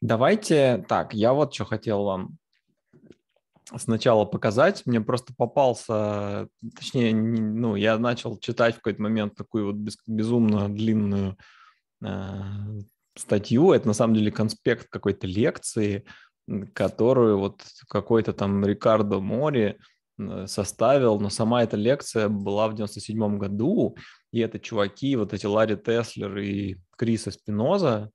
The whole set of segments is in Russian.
Давайте так, я вот что хотел вам сначала показать. Мне просто попался, точнее, ну, я начал читать в какой-то момент такую вот без, безумно длинную э, статью. Это на самом деле конспект какой-то лекции, которую вот какой-то там Рикардо Мори э, составил, но сама эта лекция была в 97 году, и это чуваки, вот эти Ларри Теслер и Криса Спиноза,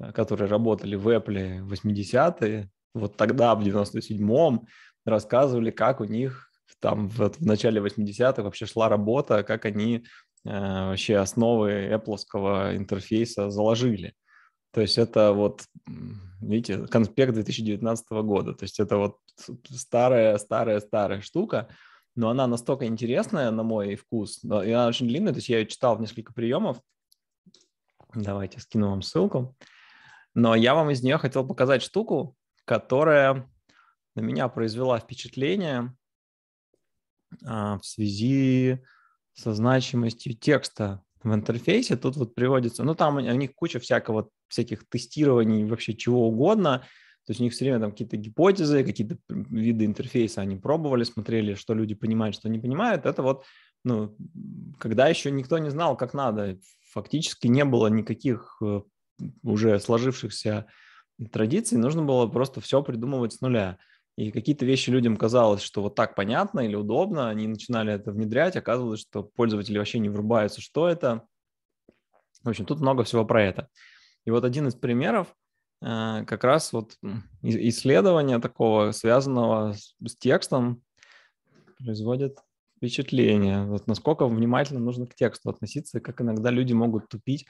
Э, которые работали в Apple в 80-е, вот тогда, в 97-м, рассказывали, как у них там в, в начале 80-х вообще шла работа, как они э, вообще основы Apple интерфейса заложили. То есть это вот, видите, конспект 2019 года. То есть это вот старая-старая-старая штука, но она настолько интересная, на мой вкус, и она очень длинная, то есть я ее читал в несколько приемов. Давайте скину вам ссылку. Uh, но я вам из нее хотел показать штуку, которая на меня произвела впечатление а, в связи со значимостью текста в интерфейсе. Тут вот приводится, ну там у них куча всякого, всяких тестирований, вообще чего угодно. То есть у них все время там какие-то гипотезы, какие-то виды интерфейса они пробовали, смотрели, что люди понимают, что не понимают. Это вот, ну, когда еще никто не знал, как надо, фактически не было никаких э, уже сложившихся традиций, нужно было просто все придумывать с нуля. И какие-то вещи людям казалось, что вот так понятно или удобно, они начинали это внедрять, оказывалось, что пользователи вообще не врубаются, что это. В общем, тут много всего про это. И вот один из примеров э, как раз вот исследование такого, связанного с, с текстом, производит впечатление. Вот насколько внимательно нужно к тексту относиться, как иногда люди могут тупить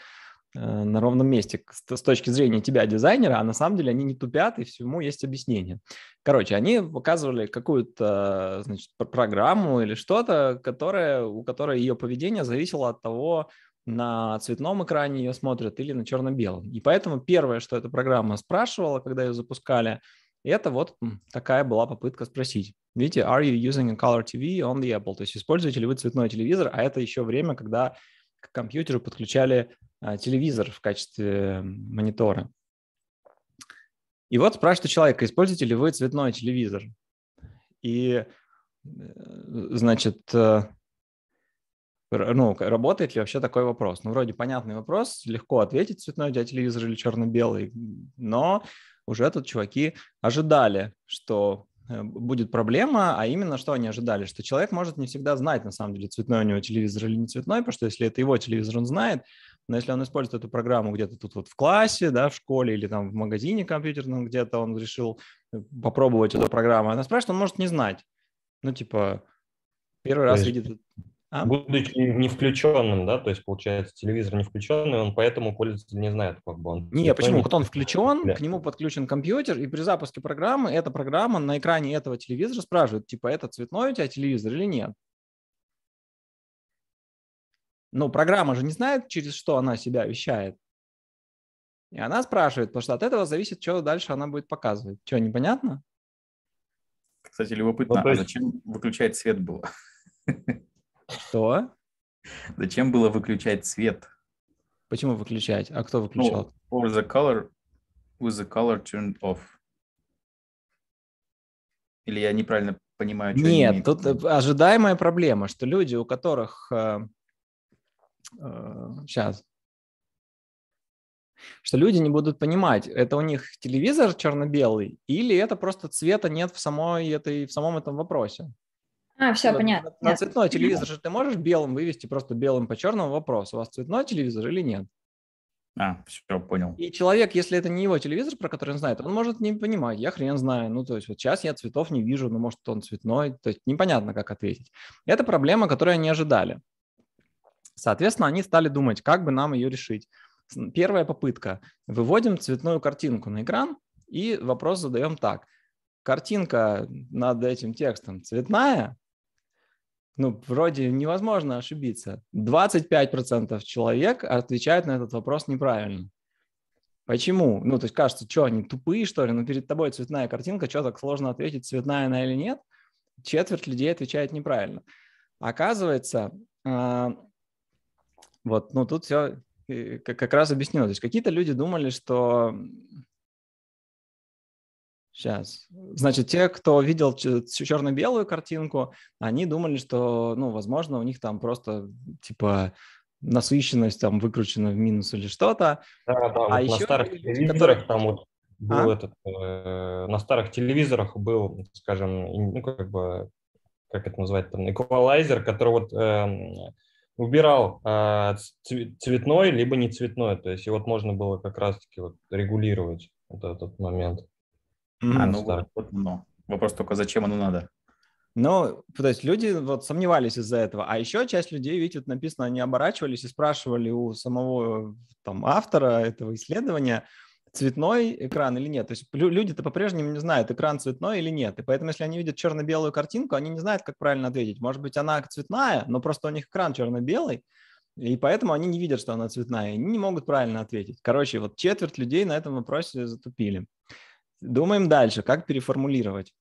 Э, на ровном месте с точки зрения тебя, дизайнера, а на самом деле они не тупят, и всему есть объяснение. Короче, они показывали какую-то э, значит, программу или что-то, которое, у которой ее поведение зависело от того, на цветном экране ее смотрят или на черно-белом. И поэтому первое, что эта программа спрашивала, когда ее запускали, это вот такая была попытка спросить. Видите, are you using a color TV on the Apple? То есть используете ли вы цветной телевизор, а это еще время, когда к компьютеру подключали Э, телевизор в качестве монитора. И вот спрашивает человека, используете ли вы цветной телевизор? И, э, значит, э, ну, работает ли вообще такой вопрос? Ну, вроде понятный вопрос, легко ответить, цветной у тебя телевизор или черно-белый, но уже тут чуваки ожидали, что будет проблема, а именно что они ожидали, что человек может не всегда знать, на самом деле, цветной у него телевизор или не цветной, потому что если это его телевизор, он знает, но если он использует эту программу где-то тут вот в классе, да, в школе или там в магазине компьютерном где-то, он решил э, попробовать эту программу, она спрашивает, он может не знать. Ну, типа, первый то раз есть, видит... А? Будучи не включенным, да, то есть, получается, телевизор не включенный, он поэтому пользователь не знает, как бы он... Не, почему? Не... Вот он включен, да. к нему подключен компьютер, и при запуске программы эта программа на экране этого телевизора спрашивает, типа, это цветной у тебя телевизор или нет? ну, программа же не знает, через что она себя вещает. И она спрашивает, потому что от этого зависит, что дальше она будет показывать. Что, непонятно? Кстати, любопытно, вот, ну, а зачем выключать свет было? Что? Зачем было выключать свет? Почему выключать? А кто ну, выключал? No, or the color with the color turned off. Или я неправильно понимаю, что Нет, тут ожидаемая проблема, что люди, у которых э, сейчас, э, что люди не будут понимать, это у них телевизор черно-белый или это просто цвета нет в, самой этой, в самом этом вопросе. А, все, вот, понятно. На, на цветной телевизор же ты можешь белым вывести просто белым по черному вопрос, у вас цветной телевизор или нет? А, все, понял. И человек, если это не его телевизор, про который он знает, он может не понимать, я хрен знаю, ну то есть вот сейчас я цветов не вижу, ну может он цветной, то есть непонятно, как ответить. Это проблема, которую они ожидали. Соответственно, они стали думать, как бы нам ее решить. Первая попытка. Выводим цветную картинку на экран и вопрос задаем так. Картинка над этим текстом цветная? Ну, вроде невозможно ошибиться. 25% человек отвечают на этот вопрос неправильно. Почему? Ну, то есть кажется, что они тупые, что ли? Ну, перед тобой цветная картинка, что так сложно ответить, цветная она или нет? Четверть людей отвечает неправильно. Оказывается, а, вот, ну тут все э, как раз объяснил. То есть какие-то люди думали, что... Сейчас. Значит, те, кто видел черно-белую картинку, они думали, что, ну, возможно, у них там просто, типа, насыщенность там выкручена в минус или что-то. Да, да, а вот еще на старых телевизорах там вот был а? этот, э, на старых телевизорах был, скажем, ну, как бы, как это называть, там, эквалайзер, который вот э, выбирал э, цветной либо не цветной, то есть и вот можно было как раз-таки вот регулировать вот этот момент. Mm-hmm. А, ну, вот, но. Ну, вопрос только, зачем оно надо? Ну, то есть люди вот сомневались из-за этого. А еще часть людей, видите, тут написано, они оборачивались и спрашивали у самого там автора этого исследования – цветной экран или нет. То есть люди-то по-прежнему не знают, экран цветной или нет. И поэтому, если они видят черно-белую картинку, они не знают, как правильно ответить. Может быть, она цветная, но просто у них экран черно-белый, и поэтому они не видят, что она цветная, и они не могут правильно ответить. Короче, вот четверть людей на этом вопросе затупили. Думаем дальше, как переформулировать.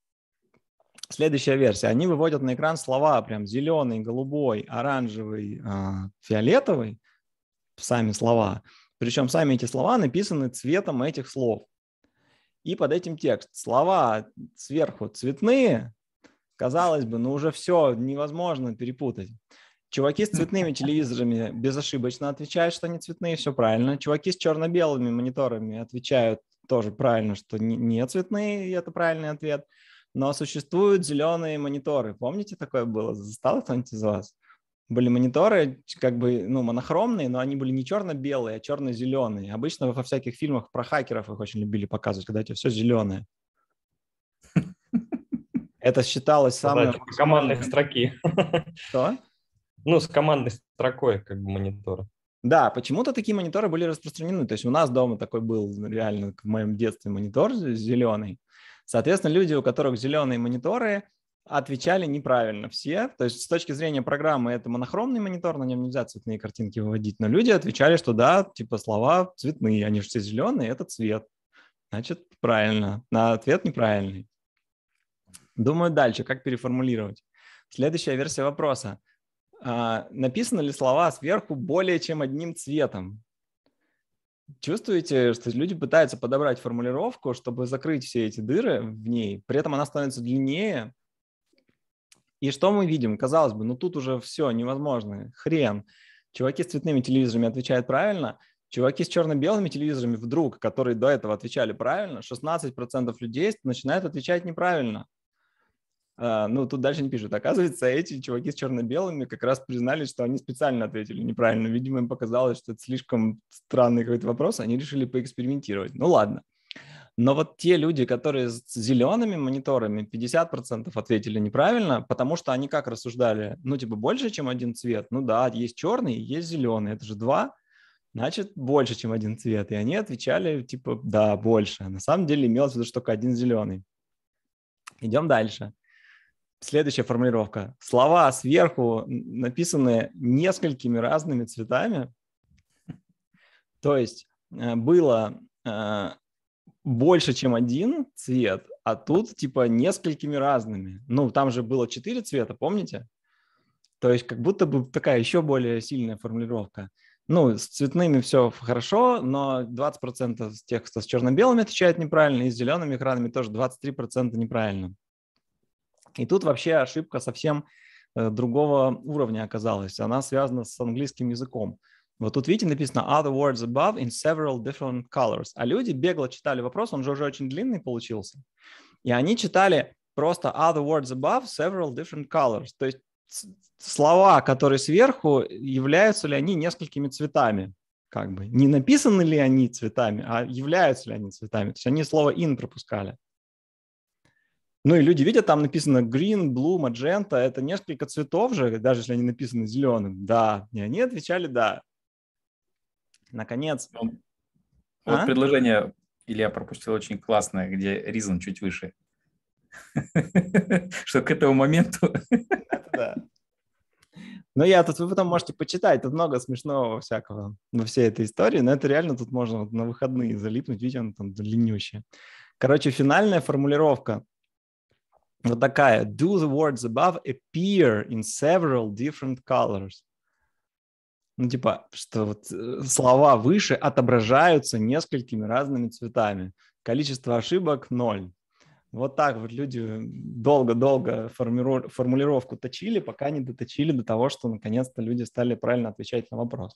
Следующая версия. Они выводят на экран слова прям зеленый, голубой, оранжевый, а, фиолетовый, сами слова, причем сами эти слова написаны цветом этих слов. И под этим текст. Слова сверху цветные, казалось бы, но ну уже все, невозможно перепутать. Чуваки с цветными телевизорами безошибочно отвечают, что они цветные, все правильно. Чуваки с черно-белыми мониторами отвечают тоже правильно, что не цветные, и это правильный ответ. Но существуют зеленые мониторы. Помните, такое было? Застало кто-нибудь из вас? были мониторы, как бы, ну, монохромные, но они были не черно-белые, а черно-зеленые. Обычно во всяких фильмах про хакеров их очень любили показывать, когда у тебя все зеленое. Это считалось самым... С типа командной строки. Что? Ну, с командной строкой как бы монитора. Да, почему-то такие мониторы были распространены. То есть у нас дома такой был реально в моем детстве монитор зеленый. Соответственно, люди, у которых зеленые мониторы, отвечали неправильно все. То есть с точки зрения программы это монохромный монитор, на нем нельзя цветные картинки выводить, но люди отвечали, что да, типа слова цветные, они же все зеленые, это цвет. Значит, правильно. На ответ неправильный. Думаю дальше, как переформулировать. Следующая версия вопроса. А, написаны ли слова сверху более чем одним цветом? Чувствуете, что люди пытаются подобрать формулировку, чтобы закрыть все эти дыры в ней, при этом она становится длиннее, и что мы видим? Казалось бы, ну тут уже все невозможно, хрен. Чуваки с цветными телевизорами отвечают правильно, чуваки с черно-белыми телевизорами вдруг, которые до этого отвечали правильно, 16% людей начинают отвечать неправильно. Uh, ну, тут дальше не пишут. Оказывается, эти чуваки с черно-белыми как раз признались, что они специально ответили неправильно. Видимо, им показалось, что это слишком странный какой-то вопрос, они решили поэкспериментировать. Ну, ладно. Но вот те люди, которые с зелеными мониторами, 50% ответили неправильно, потому что они как рассуждали, ну, типа, больше, чем один цвет. Ну да, есть черный, есть зеленый, это же два, значит, больше, чем один цвет. И они отвечали, типа, да, больше. На самом деле имелось в виду, что только один зеленый. Идем дальше. Следующая формулировка. Слова сверху написаны несколькими разными цветами. То есть э, было э, больше, чем один цвет, а тут типа несколькими разными. Ну, там же было четыре цвета, помните? То есть как будто бы такая еще более сильная формулировка. Ну, с цветными все хорошо, но 20% текста с черно-белыми отвечает неправильно, и с зелеными экранами тоже 23% неправильно. И тут вообще ошибка совсем э, другого уровня оказалась. Она связана с английским языком. Вот тут, видите, написано other words above in several different colors. А люди бегло читали вопрос, он же уже очень длинный получился. И они читали просто other words above several different colors. То есть слова, которые сверху, являются ли они несколькими цветами? Как бы не написаны ли они цветами, а являются ли они цветами? То есть они слово in пропускали. Ну и люди видят, там написано green, blue, magenta. Это несколько цветов же, даже если они написаны зеленым. Да, и они отвечали да наконец... Ну, вот а? предложение Илья пропустил очень классное, где Ризан чуть выше. Что к этому моменту... Ну, я тут, вы потом можете почитать, тут много смешного всякого во всей этой истории, но это реально тут можно на выходные залипнуть, видите, оно там длиннющее. Короче, финальная формулировка вот такая. Do the words above appear in several different colors? Ну, типа, что вот э, слова выше отображаются несколькими разными цветами. Количество ошибок – ноль. Вот так вот люди долго-долго формулировку точили, пока не доточили до того, что наконец-то люди стали правильно отвечать на вопрос.